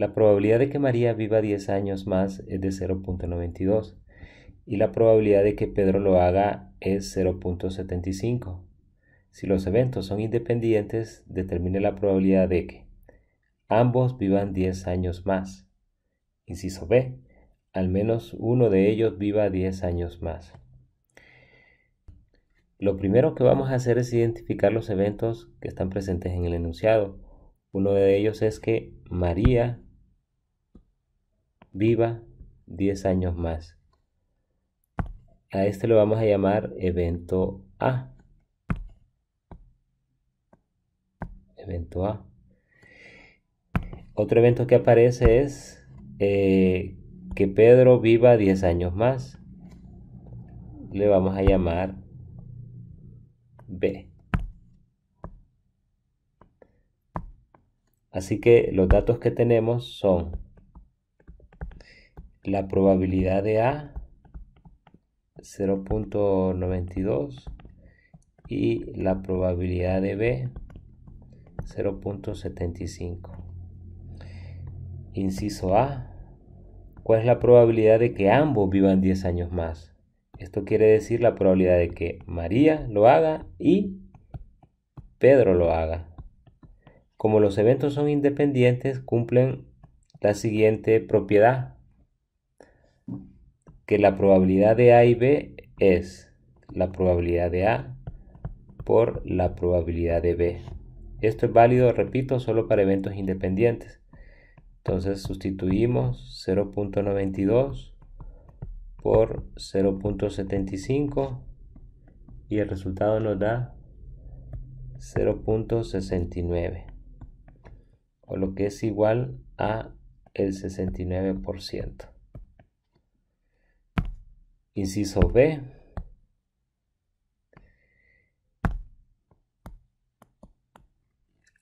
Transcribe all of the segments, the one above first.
La probabilidad de que María viva 10 años más es de 0.92 y la probabilidad de que Pedro lo haga es 0.75. Si los eventos son independientes, determine la probabilidad de que ambos vivan 10 años más. Inciso B, al menos uno de ellos viva 10 años más. Lo primero que vamos a hacer es identificar los eventos que están presentes en el enunciado. Uno de ellos es que María viva 10 años más. A este lo vamos a llamar evento A. Evento A. Otro evento que aparece es eh, que Pedro viva 10 años más. Le vamos a llamar B. Así que los datos que tenemos son la probabilidad de A 0.92 y la probabilidad de B 0.75. Inciso A. ¿Cuál es la probabilidad de que ambos vivan 10 años más? Esto quiere decir la probabilidad de que María lo haga y Pedro lo haga. Como los eventos son independientes, cumplen la siguiente propiedad que la probabilidad de A y B es la probabilidad de A por la probabilidad de B. Esto es válido, repito, solo para eventos independientes. Entonces sustituimos 0.92 por 0.75 y el resultado nos da 0.69 o lo que es igual a el 69%. Inciso B.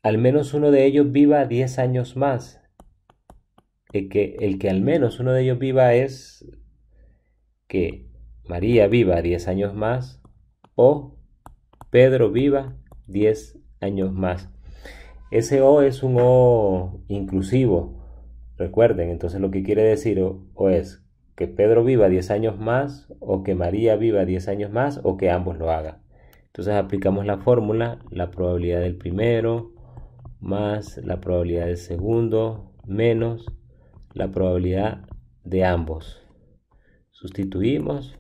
Al menos uno de ellos viva 10 años más. El que, el que al menos uno de ellos viva es que María viva 10 años más o Pedro viva 10 años más. Ese O es un O inclusivo, recuerden, entonces lo que quiere decir o es que Pedro viva 10 años más o que María viva 10 años más o que ambos lo hagan. Entonces aplicamos la fórmula, la probabilidad del primero más la probabilidad del segundo menos la probabilidad de ambos. Sustituimos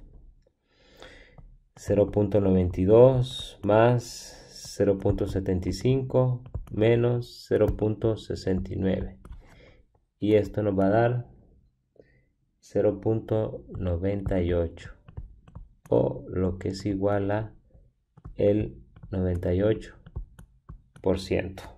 0.92 más 0.75 menos 0.69 y esto nos va a dar 0.98 o lo que es igual a el 98%